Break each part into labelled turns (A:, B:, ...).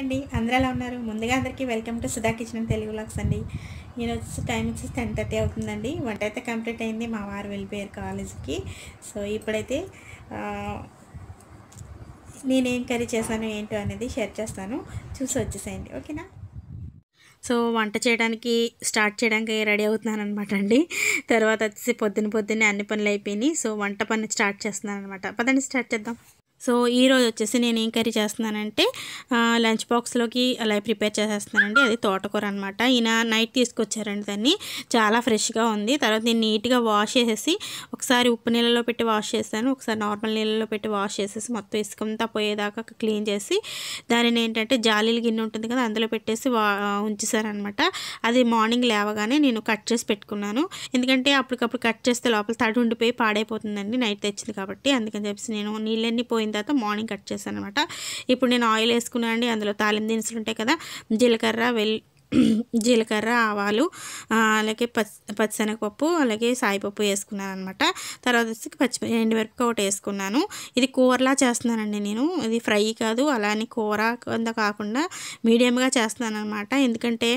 A: అండి అందరూ ఎలా ఉన్నారు ముందుగా అందరికీ welcome to Sudha kitchen Telugu vlogs అండి నేను వచ్చేసి టైం వచ్చేసి టెన్ థర్టీ అవుతుందండి వంట అయితే కంప్లీట్ అయింది మా వారు వెళ్ళిపోయారు కాలేజీకి సో ఇప్పుడైతే నేనేం కర్రీ చేశాను ఏంటో అనేది షేర్ చేస్తాను చూసి వచ్చేసేయండి ఓకేనా సో వంట చేయడానికి స్టార్ట్ చేయడానికి రెడీ అవుతున్నాను అనమాట అండి తర్వాత వచ్చేసి పొద్దున పొద్దున్నే అన్ని పనులు అయిపోయినాయి సో వంట పని స్టార్ట్ చేస్తున్నాను అనమాట పదండి స్టార్ట్ చేద్దాం సో ఈరోజు వచ్చేసి నేను ఏం కర్రీ చేస్తున్నానంటే లంచ్ బాక్స్లోకి అలా ప్రిపేర్ చేసేస్తున్నానండి అది తోటకూర అనమాట ఈయన నైట్ తీసుకొచ్చారండి దాన్ని చాలా ఫ్రెష్గా ఉంది తర్వాత నేను నీట్గా వాష్ చేసేసి ఒకసారి ఉప్పు నీళ్ళలో పెట్టి వాష్ చేశాను ఒకసారి నార్మల్ నీళ్ళలో పెట్టి వాష్ చేసేసి మొత్తం ఇసుకంతా పోయేదాకా క్లీన్ చేసి దానిని ఏంటంటే జాలీలు గిన్నె ఉంటుంది కదా అందులో పెట్టేసి వా అనమాట అది మార్నింగ్ లేవగానే నేను కట్ చేసి పెట్టుకున్నాను ఎందుకంటే అప్పటికప్పుడు కట్ చేస్తే లోపల తడి ఉండిపోయి పాడైపోతుందండి నైట్ తెచ్చింది కాబట్టి అందుకని చెప్పేసి నేను నీళ్ళన్నీ పోయి అయిపోయిన తర్వాత మార్నింగ్ కట్ చేశాను అనమాట ఇప్పుడు నేను ఆయిల్ వేసుకున్నాను అండి అందులో తాలిం దినుసులు ఉంటాయి కదా జీలకర్ర వెల్ జీలకర్ర ఆవాలు అలాగే పచ్చి పచ్చిశనగపప్పు అలాగే సాయిపప్పు వేసుకున్నాను అనమాట తర్వాత వచ్చి పచ్చి ఎండుమిరపకాయ ఒకటి వేసుకున్నాను ఇది కూరలా చేస్తున్నానండి నేను ఇది ఫ్రై కాదు అలానే కూర కింద కాకుండా మీడియంగా చేస్తున్నాను అనమాట ఎందుకంటే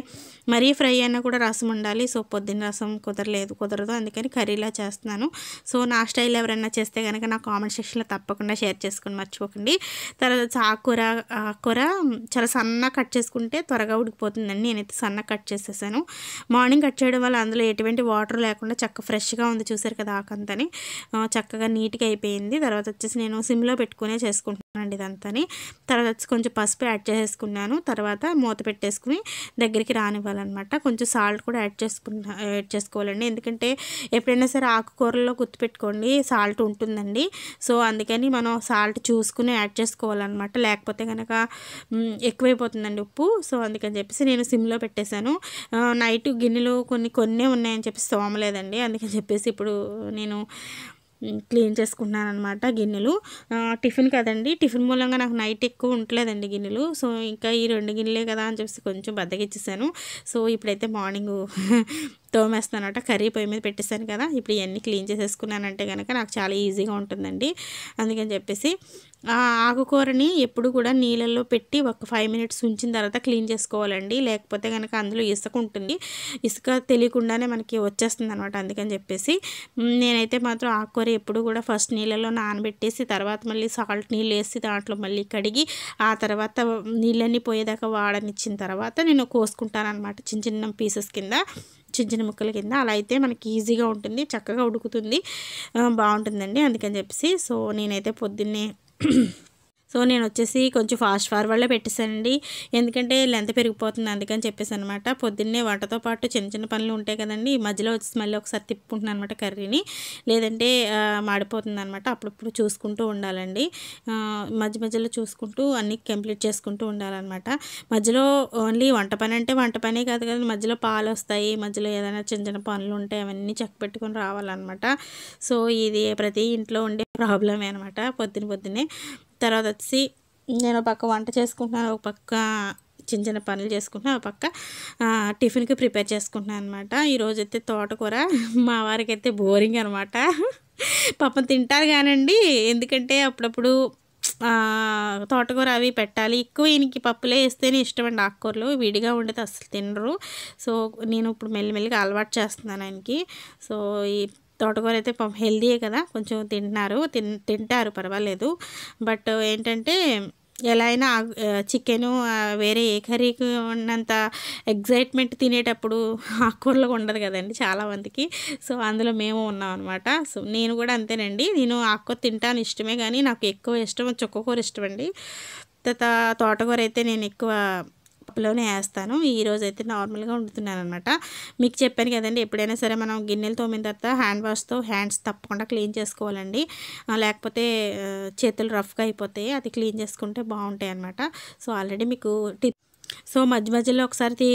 A: మరీ ఫ్రై అయినా కూడా రసం ఉండాలి సో పొద్దున్న రసం కుదరలేదు కుదరదు అందుకని కర్రీలా చేస్తున్నాను సో నా స్టైల్ ఎవరైనా చేస్తే కనుక నా కామెంట్ సెక్షన్లో తప్పకుండా షేర్ చేసుకుని మర్చిపోకండి తర్వాత ఆకుకూర కూర చాలా సన్నగా కట్ చేసుకుంటే త్వరగా ఉడికిపోతుందండి నేను నేనైతే సన్న కట్ చేసేసాను మార్నింగ్ కట్ చేయడం వల్ల అందులో ఎటువంటి వాటర్ లేకుండా చక్క ఫ్రెష్గా ఉంది చూసారు కదా ఆకంతని చక్కగా నీట్గా అయిపోయింది తర్వాత వచ్చేసి నేను సిమ్లో పెట్టుకునే చేసుకుంటున్నానండి ఇదంతాని తర్వాత వచ్చి కొంచెం పసుపు యాడ్ చేసేసుకున్నాను తర్వాత మూత పెట్టేసుకుని దగ్గరికి రానివ్వాలన్నమాట కొంచెం సాల్ట్ కూడా యాడ్ చేసుకున్నా యాడ్ చేసుకోవాలండి ఎందుకంటే ఎప్పుడైనా సరే ఆకుకూరల్లో గుర్తుపెట్టుకోండి సాల్ట్ ఉంటుందండి సో అందుకని మనం సాల్ట్ చూసుకుని యాడ్ చేసుకోవాలన్నమాట లేకపోతే కనుక ఎక్కువైపోతుందండి ఉప్పు సో అందుకని చెప్పేసి నేను సిమ్లో గిన్నెలో పెట్టేశాను నైట్ గిన్నెలు కొన్ని కొన్ని ఉన్నాయని చెప్పి సోమలేదండి అందుకని చెప్పేసి ఇప్పుడు నేను క్లీన్ చేసుకుంటున్నాను అనమాట గిన్నెలు టిఫిన్ కదండి టిఫిన్ మూలంగా నాకు నైట్ ఎక్కువ ఉండలేదండి గిన్నెలు సో ఇంకా ఈ రెండు గిన్నెలే కదా అని చెప్పేసి కొంచెం బద్దగిచ్చేసాను సో ఇప్పుడైతే మార్నింగ్ తోమేస్తానమాట కర్రీ పొయ్యి మీద పెట్టేశాను కదా ఇప్పుడు ఇవన్నీ క్లీన్ చేసేసుకున్నానంటే కనుక నాకు చాలా ఈజీగా ఉంటుందండి అందుకని చెప్పేసి ఆకుకూరని ఎప్పుడు కూడా నీళ్ళల్లో పెట్టి ఒక ఫైవ్ మినిట్స్ ఉంచిన తర్వాత క్లీన్ చేసుకోవాలండి లేకపోతే కనుక అందులో ఇసుక ఉంటుంది ఇసుక తెలియకుండానే మనకి వచ్చేస్తుంది అనమాట అందుకని చెప్పేసి నేనైతే మాత్రం ఆకుకూర ఎప్పుడు కూడా ఫస్ట్ నీళ్ళలో నానబెట్టేసి తర్వాత మళ్ళీ సాల్ట్ నీళ్ళు వేసి దాంట్లో మళ్ళీ కడిగి ఆ తర్వాత నీళ్ళన్నీ పోయేదాకా వాడనిచ్చిన తర్వాత నేను కోసుకుంటాను అనమాట చిన్న చిన్న పీసెస్ కింద చిన్న చిన్న ముక్కల కింద అలా అయితే మనకి ఈజీగా ఉంటుంది చక్కగా ఉడుకుతుంది బాగుంటుందండి అందుకని చెప్పేసి సో నేనైతే పొద్దున్నే సో నేను వచ్చేసి కొంచెం ఫాస్ట్ ఫార్వర్డ్లో పెట్టేశానండి ఎందుకంటే లెంత్ పెరిగిపోతుంది అందుకని చెప్పేసి అనమాట పొద్దున్నే వంటతో పాటు చిన్న చిన్న పనులు ఉంటాయి కదండి మధ్యలో వచ్చేసి మళ్ళీ ఒకసారి తిప్పుకుంటున్నాను అనమాట కర్రీని లేదంటే మాడిపోతుంది అనమాట అప్పుడప్పుడు చూసుకుంటూ ఉండాలండి మధ్య మధ్యలో చూసుకుంటూ అన్నీ కంప్లీట్ చేసుకుంటూ ఉండాలన్నమాట మధ్యలో ఓన్లీ వంట పని అంటే వంట పనే కాదు కదా మధ్యలో పాలు వస్తాయి మధ్యలో ఏదైనా చిన్న చిన్న పనులు ఉంటాయి అవన్నీ చెక్క పెట్టుకొని రావాలన్నమాట సో ఇది ప్రతి ఇంట్లో ఉండే ప్రాబ్లమే అనమాట పొద్దున పొద్దునే తర్వాత వచ్చి నేను పక్క వంట చేసుకుంటున్నాను ఒక పక్క చిన్న చిన్న పనులు చేసుకుంటున్నా ఒక పక్క టిఫిన్కి ప్రిపేర్ చేసుకుంటున్నాను అనమాట ఈరోజైతే తోటకూర మా వారికి అయితే బోరింగ్ అనమాట పాపం తింటారు కానండి ఎందుకంటే అప్పుడప్పుడు తోటకూర అవి పెట్టాలి ఎక్కువ ఈయనకి పప్పులే వేస్తేనే ఇష్టం అండి ఆకుకూరలు విడిగా ఉండేది అసలు తినరు సో నేను ఇప్పుడు మెల్లిమెల్లిగా అలవాటు చేస్తున్నాను ఆయనకి సో ఈ తోటకూర అయితే పాపం హెల్దీయే కదా కొంచెం తింటున్నారు తిన్ తింటారు పర్వాలేదు బట్ ఏంటంటే ఎలా అయినా చికెను వేరే ఏ కర్రీకి ఉన్నంత ఎగ్జైట్మెంట్ తినేటప్పుడు ఆకుకూరలో ఉండదు కదండి చాలామందికి సో అందులో మేము ఉన్నాం అనమాట సో నేను కూడా అంతేనండి నేను ఆకుకూర తింటాను ఇష్టమే కానీ నాకు ఎక్కువ ఇష్టం చుక్కకూర ఇష్టం అండి తర్వాత తోటకూర అయితే నేను ఎక్కువ కప్పులోనే వేస్తాను ఈరోజు అయితే నార్మల్గా వండుతున్నాను అనమాట మీకు చెప్పాను కదండి ఎప్పుడైనా సరే మనం గిన్నెలు తోమిన తర్వాత హ్యాండ్ వాష్తో హ్యాండ్స్ తప్పకుండా క్లీన్ చేసుకోవాలండి లేకపోతే చేతులు రఫ్గా అయిపోతాయి అది క్లీన్ చేసుకుంటే బాగుంటాయి అనమాట సో ఆల్రెడీ మీకు టిప్ సో మధ్య మధ్యలో ఒకసారి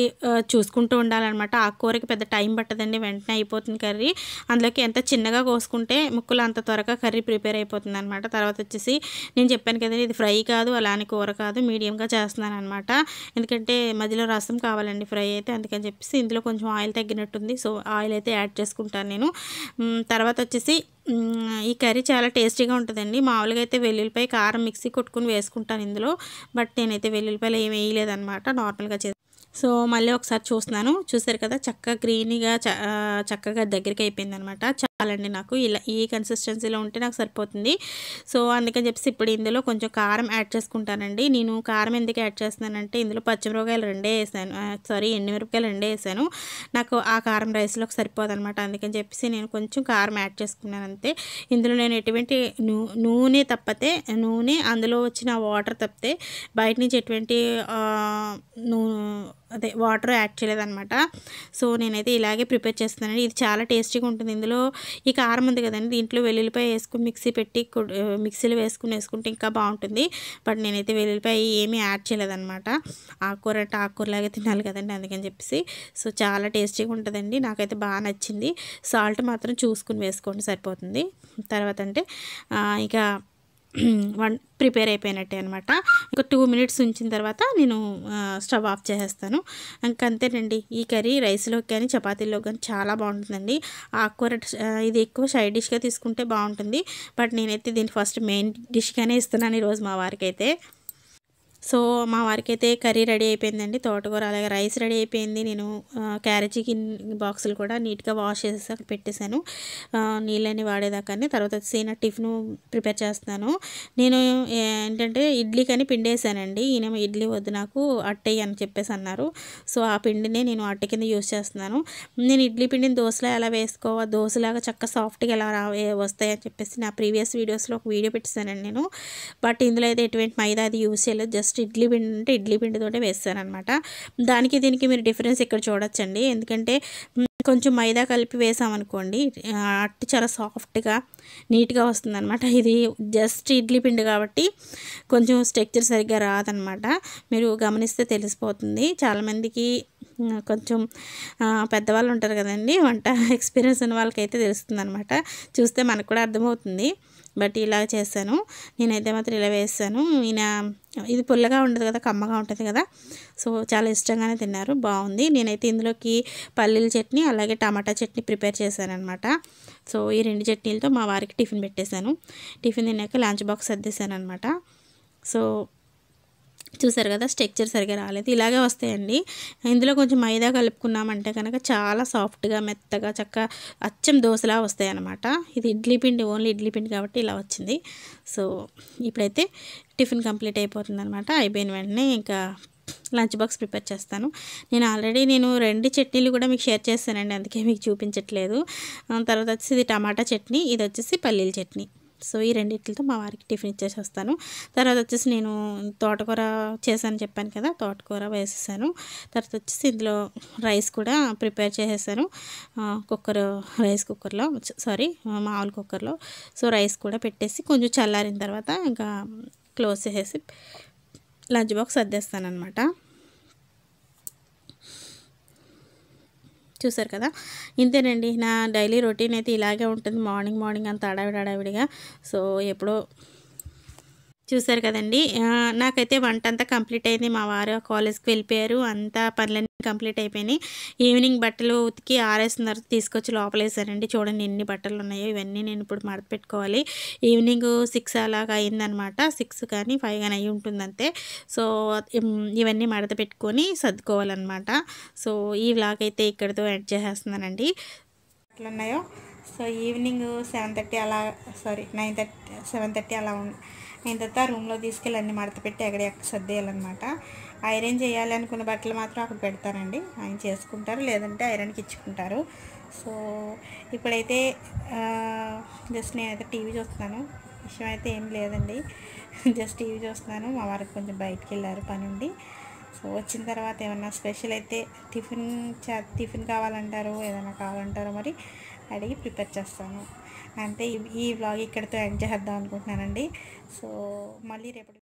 A: చూసుకుంటూ ఉండాలన్నమాట ఆ కూరకి పెద్ద టైం పట్టదండి వెంటనే అయిపోతుంది కర్రీ అందులోకి ఎంత చిన్నగా కోసుకుంటే ముక్కలు అంత త్వరగా కర్రీ ప్రిపేర్ అయిపోతుంది అనమాట తర్వాత వచ్చేసి నేను చెప్పాను కదండి ఇది ఫ్రై కాదు అలానే కూర కాదు మీడియంగా చేస్తున్నాను అనమాట ఎందుకంటే మధ్యలో రసం కావాలండి ఫ్రై అయితే అందుకని చెప్పేసి ఇందులో కొంచెం ఆయిల్ తగ్గినట్టుంది సో ఆయిల్ అయితే యాడ్ చేసుకుంటాను నేను తర్వాత వచ్చేసి ఈ కర్రీ చాలా టేస్టీగా ఉంటుందండి మామూలుగా అయితే వెల్లుల్లిపాయ కారం మిక్సీ కొట్టుకుని వేసుకుంటాను ఇందులో బట్ నేనైతే వెల్లుల్లిపాయలు ఏమి వేయలేదన్నమాట నార్మల్గా చేసి సో మళ్ళీ ఒకసారి చూస్తున్నాను చూసారు కదా చక్కగా గ్రీన్గా చక్కగా దగ్గరికి అయిపోయింది అనమాట కావాలండి నాకు ఇలా ఈ కన్సిస్టెన్సీలో ఉంటే నాకు సరిపోతుంది సో అందుకని చెప్పేసి ఇప్పుడు ఇందులో కొంచెం కారం యాడ్ చేసుకుంటానండి నేను కారం ఎందుకు యాడ్ చేస్తున్నానంటే ఇందులో పచ్చిమిరపకాయలు రెండే వేసాను సారీ ఎండుమిరపకాయలు రెండే వేసాను నాకు ఆ కారం రైస్లోకి సరిపోదనమాట అందుకని చెప్పేసి నేను కొంచెం కారం యాడ్ చేసుకున్నాను అంతే ఇందులో నేను ఎటువంటి నూనె తప్పితే నూనె అందులో వచ్చిన వాటర్ తప్పితే బయట నుంచి ఎటువంటి నూ అదే వాటర్ యాడ్ చేయలేదన్నమాట సో నేనైతే ఇలాగే ప్రిపేర్ చేస్తున్నాను ఇది చాలా టేస్టీగా ఉంటుంది ఇందులో ఈ కారం ఉంది కదండి దీంట్లో వెల్లుల్లిపాయ వేసుకుని మిక్సీ పెట్టి మిక్సీలో వేసుకుని వేసుకుంటే ఇంకా బాగుంటుంది బట్ నేనైతే వెల్లుల్లిపాయ ఏమీ యాడ్ చేయలేదన్నమాట ఆకుకూర అంటే ఆకుకూరలాగే తినాలి కదండి అందుకని చెప్పేసి సో చాలా టేస్టీగా ఉంటుందండి నాకైతే బాగా నచ్చింది సాల్ట్ మాత్రం చూసుకుని వేసుకోండి సరిపోతుంది తర్వాత అంటే ఇంకా వన్ ప్రిపేర్ అయిపోయినట్టే అనమాట ఒక టూ మినిట్స్ ఉంచిన తర్వాత నేను స్టవ్ ఆఫ్ చేసేస్తాను ఇంకంతేనండి ఈ కర్రీ రైస్లోకి కానీ చపాతీలో కానీ చాలా బాగుంటుందండి ఆకుకూర ఇది ఎక్కువ సైడ్ డిష్గా తీసుకుంటే బాగుంటుంది బట్ నేనైతే దీన్ని ఫస్ట్ మెయిన్ డిష్గానే ఇస్తున్నాను ఈరోజు మా వారికి అయితే సో మా వారికి అయితే కర్రీ రెడీ అయిపోయిందండి తోటకూర అలాగే రైస్ రెడీ అయిపోయింది నేను క్యారేజీ బాక్సులు కూడా నీట్గా వాష్ చేసాక పెట్టేశాను నీళ్ళని వాడేదాకాన్ని తర్వాత వచ్చి టిఫిన్ ప్రిపేర్ చేస్తాను నేను ఏంటంటే ఇడ్లీ కానీ పిండేసానండి వేసానండి ఈయనేమో ఇడ్లీ వద్దు నాకు అట్టయ్య అని చెప్పేసి అన్నారు సో ఆ పిండినే నేను అట్ట కింద యూస్ చేస్తున్నాను నేను ఇడ్లీ పిండిని దోశలా ఎలా వేసుకోవా దోశలాగా చక్క సాఫ్ట్గా ఎలా రా వస్తాయని చెప్పేసి నా ప్రీవియస్ వీడియోస్లో ఒక వీడియో పెట్టేశానండి నేను బట్ ఇందులో అయితే ఎటువంటి మైదా అది యూస్ చేయలేదు జస్ట్ జస్ట్ ఇడ్లీ పిండి అంటే ఇడ్లీ పిండితోటే వేస్తారనమాట దానికి దీనికి మీరు డిఫరెన్స్ ఇక్కడ చూడొచ్చండి ఎందుకంటే కొంచెం మైదా కలిపి వేసామనుకోండి అట్టి చాలా సాఫ్ట్గా నీట్గా అనమాట ఇది జస్ట్ ఇడ్లీ పిండి కాబట్టి కొంచెం స్ట్రక్చర్ సరిగ్గా రాదనమాట మీరు గమనిస్తే తెలిసిపోతుంది చాలామందికి కొంచెం పెద్దవాళ్ళు ఉంటారు కదండి వంట ఎక్స్పీరియన్స్ ఉన్న వాళ్ళకైతే తెలుస్తుంది అనమాట చూస్తే మనకు కూడా అర్థమవుతుంది బట్ ఇలా చేశాను నేనైతే మాత్రం ఇలా వేసాను ఈయన ఇది పుల్లగా ఉండదు కదా కమ్మగా ఉంటుంది కదా సో చాలా ఇష్టంగానే తిన్నారు బాగుంది నేనైతే ఇందులోకి పల్లీల చట్నీ అలాగే టమాటా చట్నీ ప్రిపేర్ చేశానమాట సో ఈ రెండు చట్నీలతో మా వారికి టిఫిన్ పెట్టేశాను టిఫిన్ తిన్నాక లంచ్ బాక్స్ సర్దేశాను అనమాట సో చూసారు కదా స్ట్రక్చర్ సరిగా రాలేదు ఇలాగే వస్తాయండి ఇందులో కొంచెం మైదా కలుపుకున్నామంటే కనుక చాలా సాఫ్ట్గా మెత్తగా చక్క అచ్చం దోశలా వస్తాయి అనమాట ఇది ఇడ్లీ పిండి ఓన్లీ ఇడ్లీ పిండి కాబట్టి ఇలా వచ్చింది సో ఇప్పుడైతే టిఫిన్ కంప్లీట్ అయిపోతుంది అనమాట అయిపోయిన వెంటనే ఇంకా లంచ్ బాక్స్ ప్రిపేర్ చేస్తాను నేను ఆల్రెడీ నేను రెండు చట్నీలు కూడా మీకు షేర్ చేస్తానండి అందుకే మీకు చూపించట్లేదు తర్వాత వచ్చేసి ఇది టమాటా చట్నీ ఇది వచ్చేసి పల్లీల చట్నీ సో ఈ రెండింటితో మా వారికి టిఫిన్ ఇచ్చేసి వస్తాను తర్వాత వచ్చేసి నేను తోటకూర చేశాను చెప్పాను కదా తోటకూర వేసేసాను తర్వాత వచ్చేసి ఇందులో రైస్ కూడా ప్రిపేర్ చేసేసాను కుక్కర్ రైస్ కుక్కర్లో సారీ మామూలు కుక్కర్లో సో రైస్ కూడా పెట్టేసి కొంచెం చల్లారిన తర్వాత ఇంకా క్లోజ్ చేసేసి లంచ్ బాక్స్ సర్దేస్తాను అనమాట చూసారు కదా ఇంతేనండి నా డైలీ రొటీన్ అయితే ఇలాగే ఉంటుంది మార్నింగ్ మార్నింగ్ అంత అడావిడి అడావిడిగా సో ఎప్పుడో చూసారు కదండి నాకైతే వంట అంతా కంప్లీట్ అయింది మా వారు కాలేజ్కి వెళ్ళిపోయారు అంతా పనులన్నీ కంప్లీట్ అయిపోయినాయి ఈవినింగ్ బట్టలు ఉతికి తర్వాత తీసుకొచ్చి లోపలేసారండి చూడండి ఎన్ని బట్టలు ఉన్నాయో ఇవన్నీ నేను ఇప్పుడు మడత పెట్టుకోవాలి ఈవినింగ్ సిక్స్ అలాగా అయిందనమాట సిక్స్ కానీ ఫైవ్ కానీ అయి ఉంటుందంతే సో ఇవన్నీ మడత పెట్టుకొని సర్దుకోవాలన్నమాట సో ఈ వ్లాగ్ అయితే ఇక్కడితో ఎండ్ చేసేస్తున్నానండి బట్టలు ఉన్నాయో సో ఈవినింగ్ సెవెన్ థర్టీ అలా sorry nine thirty seven thirty అలా నేను తర్వాత రూమ్లో తీసుకెళ్ళి అన్ని మడత పెట్టి ఎక్కడ ఎక్కడ సర్దేయాలన్నమాట ఐరన్ చేయాలి అనుకున్న బట్టలు మాత్రం అక్కడ పెడతారండి ఆయన చేసుకుంటారు లేదంటే ఐరన్కి ఇచ్చుకుంటారు సో ఇప్పుడైతే జస్ట్ నేనైతే టీవీ చూస్తున్నాను విషయం అయితే ఏం లేదండి జస్ట్ టీవీ చూస్తున్నాను మా వారికి కొంచెం బయటికి వెళ్ళారు పని ఉండి సో వచ్చిన తర్వాత ఏమన్నా స్పెషల్ అయితే టిఫిన్ టిఫిన్ కావాలంటారు ఏదైనా కావాలంటారో మరి అడిగి ప్రిపేర్ చేస్తాను అంతే ఈ వ్లాగ్ ఇక్కడితో ఎండ్ చేద్దాం అనుకుంటున్నానండి సో మళ్ళీ రేపటి